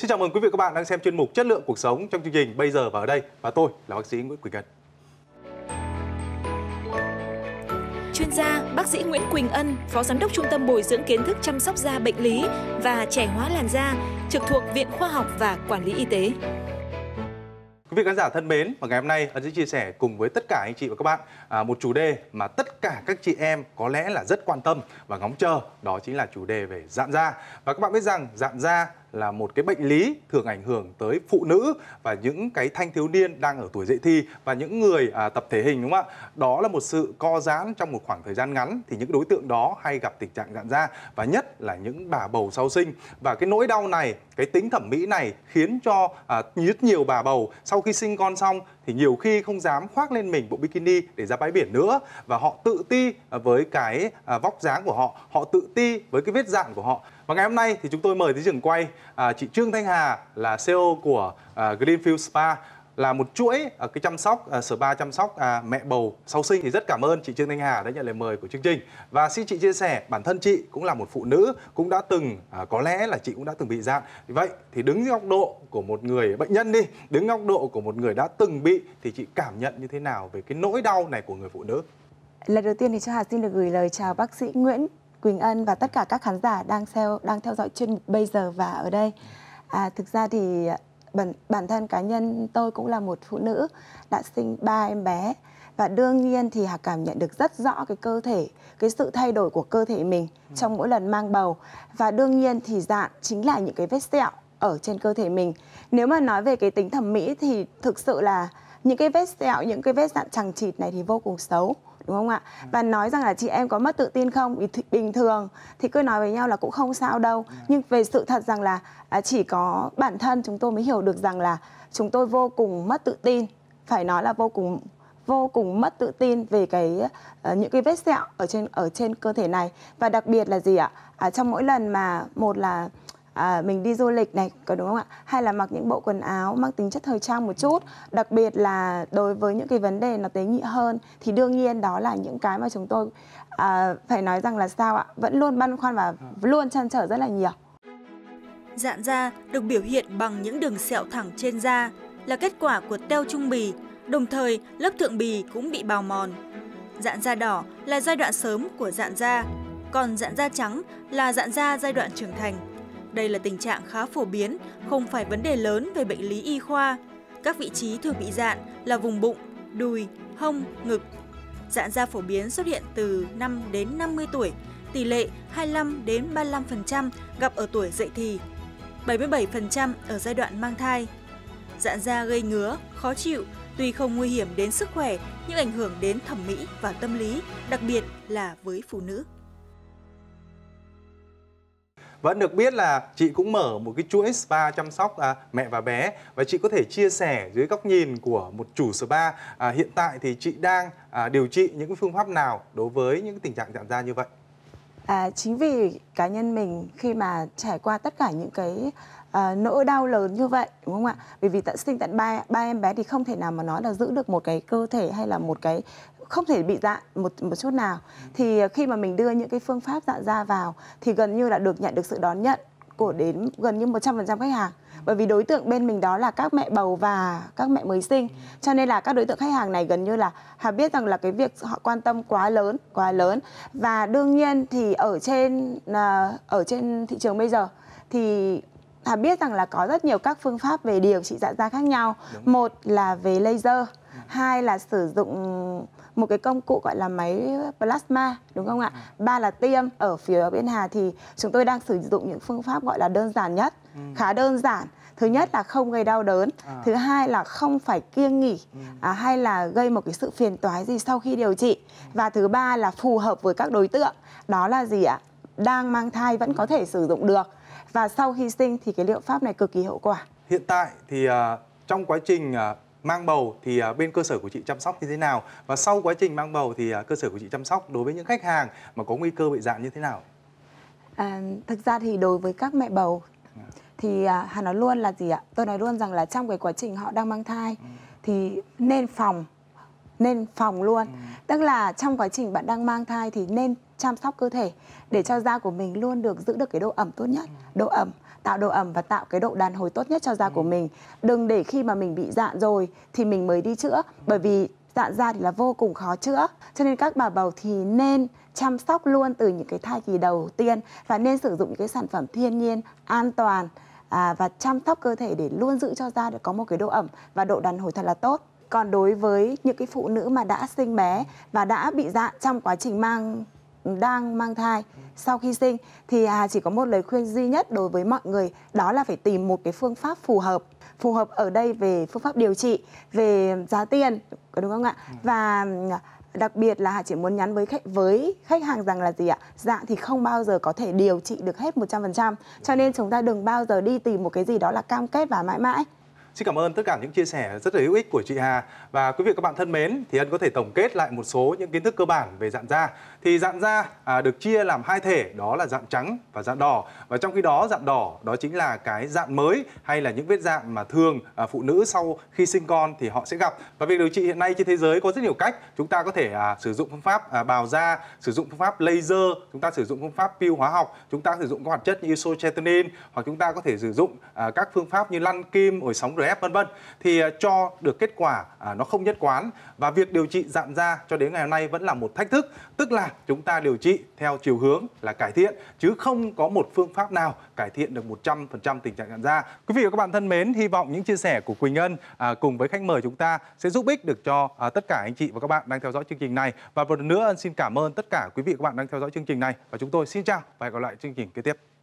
Xin chào mừng quý vị và các bạn đang xem chuyên mục Chất lượng cuộc sống trong chương trình Bây giờ và ở đây và tôi là bác sĩ Nguyễn Quỳnh Ân. Chuyên gia bác sĩ Nguyễn Quỳnh Ân, Phó Giám đốc Trung tâm Bồi dưỡng Kiến thức chăm sóc da bệnh lý và trẻ hóa làn da, trực thuộc Viện Khoa học và Quản lý Y tế. Quý vị khán giả thân mến, và ngày hôm nay Ân sẽ chia sẻ cùng với tất cả anh chị và các bạn à, một chủ đề mà tất cả các chị em có lẽ là rất quan tâm và ngóng chờ, đó chính là chủ đề về dạn da. Và các bạn biết rằng dạn da là một cái bệnh lý thường ảnh hưởng tới phụ nữ và những cái thanh thiếu niên đang ở tuổi dậy thi và những người à, tập thể hình đúng không ạ? Đó là một sự co giãn trong một khoảng thời gian ngắn thì những đối tượng đó hay gặp tình trạng giãn da và nhất là những bà bầu sau sinh và cái nỗi đau này, cái tính thẩm mỹ này khiến cho à, rất nhiều bà bầu sau khi sinh con xong thì nhiều khi không dám khoác lên mình bộ bikini để ra bãi biển nữa và họ tự ti với cái à, vóc dáng của họ họ tự ti với cái vết dạn của họ và ngày hôm nay thì chúng tôi mời tới trường quay à, chị Trương Thanh Hà là CEO của à, Greenfield Spa là một chuỗi ở cái chăm sóc uh, spa chăm sóc uh, mẹ bầu sau sinh thì rất cảm ơn chị Trương Thanh Hà đã nhận lời mời của chương trình và xin chị chia sẻ bản thân chị cũng là một phụ nữ cũng đã từng uh, có lẽ là chị cũng đã từng bị dạng vì vậy thì đứng góc độ của một người bệnh nhân đi đứng góc độ của một người đã từng bị thì chị cảm nhận như thế nào về cái nỗi đau này của người phụ nữ lần đầu tiên thì cho Hà xin được gửi lời chào bác sĩ Nguyễn Quỳnh Ân và tất cả các khán giả đang theo đang theo dõi chuyên bây giờ và ở đây à, thực ra thì bản, bản thân cá nhân tôi cũng là một phụ nữ đã sinh ba em bé và đương nhiên thì hà cảm nhận được rất rõ cái cơ thể cái sự thay đổi của cơ thể mình ừ. trong mỗi lần mang bầu và đương nhiên thì dạn chính là những cái vết sẹo ở trên cơ thể mình nếu mà nói về cái tính thẩm mỹ thì thực sự là những cái vết sẹo những cái vết dạn chằng chịt này thì vô cùng xấu đúng không ạ ừ. và nói rằng là chị em có mất tự tin không bình thường thì cứ nói với nhau là cũng không sao đâu ừ. nhưng về sự thật rằng là à, chỉ có bản thân chúng tôi mới hiểu được rằng là chúng tôi vô cùng mất tự tin phải nói là vô cùng vô cùng mất tự tin về cái uh, những cái vết sẹo ở trên ở trên cơ thể này và đặc biệt là gì ạ à, trong mỗi lần mà một là à, mình đi du lịch này có đúng không ạ hay là mặc những bộ quần áo mang tính chất thời trang một chút đặc biệt là đối với những cái vấn đề nó tế nhị hơn thì đương nhiên đó là những cái mà chúng tôi à, phải nói rằng là sao ạ vẫn luôn băn khoăn và luôn chăn trở rất là nhiều dạn da được biểu hiện bằng những đường sẹo thẳng trên da là kết quả của teo trung bì đồng thời lớp thượng bì cũng bị bào mòn dạn da đỏ là giai đoạn sớm của dạn da còn dạng da trắng là dạng da giai đoạn trưởng thành đây là tình trạng khá phổ biến, không phải vấn đề lớn về bệnh lý y khoa. Các vị trí thường bị dạn là vùng bụng, đùi, hông, ngực. Dạn da phổ biến xuất hiện từ 5 đến 50 tuổi, tỷ lệ 25 đến 35% gặp ở tuổi dậy thì, 77% ở giai đoạn mang thai. Dạn da gây ngứa, khó chịu, tuy không nguy hiểm đến sức khỏe nhưng ảnh hưởng đến thẩm mỹ và tâm lý, đặc biệt là với phụ nữ. Vẫn được biết là chị cũng mở một cái chuỗi spa chăm sóc à, mẹ và bé và chị có thể chia sẻ dưới góc nhìn của một chủ spa à, hiện tại thì chị đang à, điều trị những phương pháp nào đối với những tình trạng giảm da như vậy? à, chính vì cá nhân mình khi mà trải qua tất cả những cái à, nỗi đau lớn như vậy đúng không ạ bởi vì tận sinh tận ba ba em bé thì không thể nào mà nói là giữ được một cái cơ thể hay là một cái không thể bị dạn một một chút nào ừ. thì ờ, khi mà mình đưa những cái phương pháp dạn da vào thì gần như là được nhận được sự đón nhận của đến gần như 100% khách hàng bởi vì đối tượng bên mình đó là các mẹ bầu và các mẹ mới sinh cho nên là các đối tượng khách hàng này gần như là hà biết rằng là cái việc họ quan tâm quá lớn quá lớn và đương nhiên thì ở trên à, ở trên thị trường bây giờ thì Hà biết rằng là có rất nhiều các phương pháp về điều trị dạ da khác nhau. Một là về laser, hai là sử dụng một cái công cụ gọi là máy plasma đúng không ạ? Ừ. Ba là tiêm. Ở phía bên Hà thì chúng tôi đang sử dụng những phương pháp gọi là đơn giản nhất, ừ. khá đơn giản. Thứ nhất là không gây đau đớn, à. thứ hai là không phải kiêng nghỉ ừ. à, hay là gây một cái sự phiền toái gì sau khi điều trị. Và thứ ba là phù hợp với các đối tượng. Đó là gì ạ? Đang mang thai vẫn có ừ. thể sử dụng được và sau khi sinh thì cái liệu pháp này cực kỳ hiệu quả. Hiện tại thì uh, trong quá trình uh mang bầu thì à, bên cơ sở của chị chăm sóc như thế nào và sau quá trình mang bầu thì à, cơ sở của chị chăm sóc đối với những khách hàng mà có nguy cơ bị dạn như thế nào? À, thực ra thì đối với các mẹ bầu dạ. thì à, Hà nói luôn là gì ạ? Tôi nói luôn rằng là trong cái quá trình họ đang mang thai ừ. thì nên phòng nên phòng luôn. Ừ. Tức là trong quá trình bạn đang mang thai thì nên chăm sóc cơ thể để cho da của mình luôn được giữ được cái độ ẩm tốt nhất ừ. độ ẩm tạo độ ẩm và tạo cái độ đàn hồi tốt nhất cho da của ừ. mình đừng để khi mà mình bị dạn rồi thì mình mới đi chữa ừ. bởi vì dạn da thì là vô cùng khó chữa cho nên các bà bầu thì nên chăm sóc luôn từ những cái thai kỳ đầu tiên và nên sử dụng những cái sản phẩm thiên nhiên an toàn à, và chăm sóc cơ thể để luôn giữ cho da được có một cái độ ẩm và độ đàn hồi thật là tốt còn đối với những cái phụ nữ mà đã sinh bé và đã bị dạn trong quá trình mang đang mang thai sau khi sinh thì Hà chỉ có một lời khuyên duy nhất đối với mọi người đó là phải tìm một cái phương pháp phù hợp phù hợp ở đây về phương pháp điều trị về giá tiền đúng không ạ ừ. và à, đặc biệt là Hà chỉ muốn nhắn với khách với khách hàng rằng là gì ạ? Dạ thì không bao giờ có thể điều trị được hết 100%. Cho nên chúng ta đừng bao giờ đi tìm một cái gì đó là cam kết và mãi mãi. Xin cảm ơn tất cả những chia sẻ rất là hữu ích của chị Hà và quý vị các bạn thân mến thì Ân có thể tổng kết lại một số những kiến thức cơ bản về dạng da. Thì dạng da à, được chia làm hai thể đó là dạng trắng và dạng đỏ và trong khi đó dạng đỏ đó chính là cái dạng mới hay là những vết dạng mà thường à, phụ nữ sau khi sinh con thì họ sẽ gặp và việc điều trị hiện nay trên thế giới có rất nhiều cách chúng ta có thể à, sử dụng phương pháp à, bào da sử dụng phương pháp laser chúng ta sử dụng phương pháp peel hóa học chúng ta sử dụng các hoạt chất như isotretinoin hoặc chúng ta có thể sử dụng à, các phương pháp như lăn kim ổi sóng RF vân vân thì à, cho được kết quả à, nó không nhất quán và việc điều trị giảm da cho đến ngày hôm nay vẫn là một thách thức, tức là chúng ta điều trị theo chiều hướng là cải thiện chứ không có một phương pháp nào cải thiện được 100% tình trạng dạn da. Quý vị và các bạn thân mến, hy vọng những chia sẻ của Quỳnh ngân à, cùng với khách mời chúng ta sẽ giúp ích được cho à, tất cả anh chị và các bạn đang theo dõi chương trình này và một lần nữa xin cảm ơn tất cả quý vị và các bạn đang theo dõi chương trình này và chúng tôi xin chào và hẹn gặp lại chương trình kế tiếp.